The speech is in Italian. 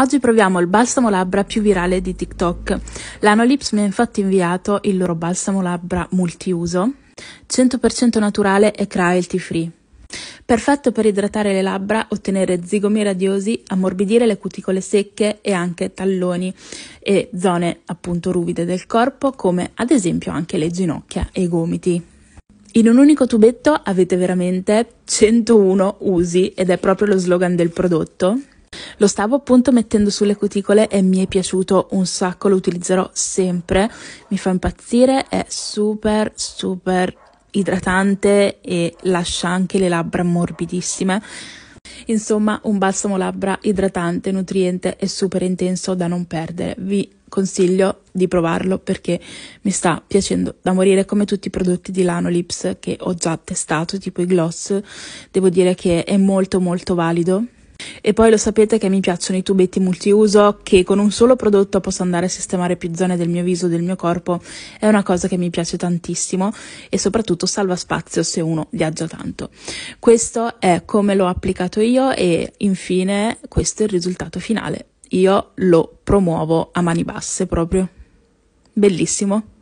Oggi proviamo il balsamo labbra più virale di TikTok. L'Anolips mi ha infatti inviato il loro balsamo labbra multiuso, 100% naturale e cruelty free. Perfetto per idratare le labbra, ottenere zigomi radiosi, ammorbidire le cuticole secche e anche talloni e zone appunto ruvide del corpo, come ad esempio anche le ginocchia e i gomiti. In un unico tubetto avete veramente 101 usi ed è proprio lo slogan del prodotto lo stavo appunto mettendo sulle cuticole e mi è piaciuto un sacco, lo utilizzerò sempre, mi fa impazzire, è super super idratante e lascia anche le labbra morbidissime. Insomma, un balsamo labbra idratante, nutriente e super intenso da non perdere. Vi consiglio di provarlo perché mi sta piacendo da morire come tutti i prodotti di Lano Lips che ho già testato, tipo i gloss. Devo dire che è molto molto valido e poi lo sapete che mi piacciono i tubetti multiuso che con un solo prodotto posso andare a sistemare più zone del mio viso, del mio corpo. È una cosa che mi piace tantissimo e soprattutto salva spazio se uno viaggia tanto. Questo è come l'ho applicato io e infine questo è il risultato finale. Io lo promuovo a mani basse proprio. Bellissimo.